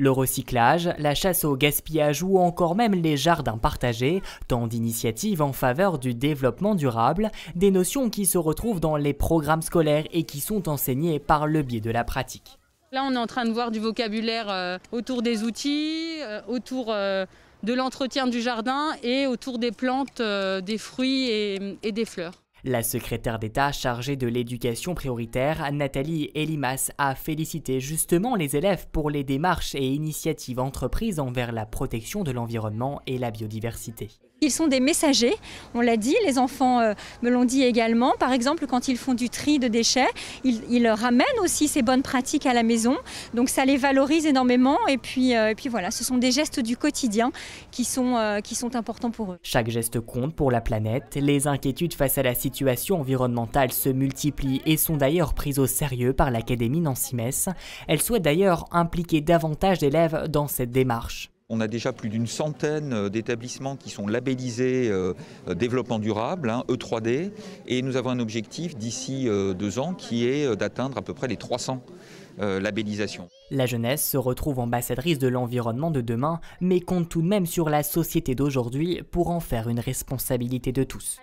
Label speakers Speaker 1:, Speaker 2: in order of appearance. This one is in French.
Speaker 1: Le recyclage, la chasse au gaspillage ou encore même les jardins partagés, tant d'initiatives en faveur du développement durable, des notions qui se retrouvent dans les programmes scolaires et qui sont enseignées par le biais de la pratique.
Speaker 2: Là, on est en train de voir du vocabulaire euh, autour des outils, euh, autour euh, de l'entretien du jardin et autour des plantes, des fruits et des fleurs.
Speaker 1: La secrétaire d'État chargée de l'éducation prioritaire, Nathalie Elimas, a félicité justement les élèves pour les démarches et initiatives entreprises envers la protection de l'environnement et la biodiversité. Ils
Speaker 3: sont des messagers, on l'a dit, les enfants euh, me l'ont dit également. Par exemple, quand ils font du tri de déchets, ils, ramènent aussi ces bonnes pratiques à la maison. Donc ça les valorise énormément. Et puis, euh, puis voilà, ce sont des gestes du quotidien qui sont, euh, qui sont importants pour eux.
Speaker 1: Chaque geste compte pour la planète. Les inquiétudes face à la situation environnementale se multiplient et sont d'ailleurs prises au sérieux par l'Académie Nancy-Metz. Elle souhaite d'ailleurs impliquer davantage d'élèves dans cette démarche.
Speaker 4: On a déjà plus d'une centaine euh, d'établissements qui sont labellisés euh, euh, développement durable, E3D, hein, e et nous avons un objectif d'ici deux ans qui est d'atteindre à peu près les 300 labellisations.
Speaker 1: La jeunesse se retrouve ambassadrice de l'environnement de demain, mais compte tout de même sur la société d'aujourd'hui pour en faire une responsabilité de tous.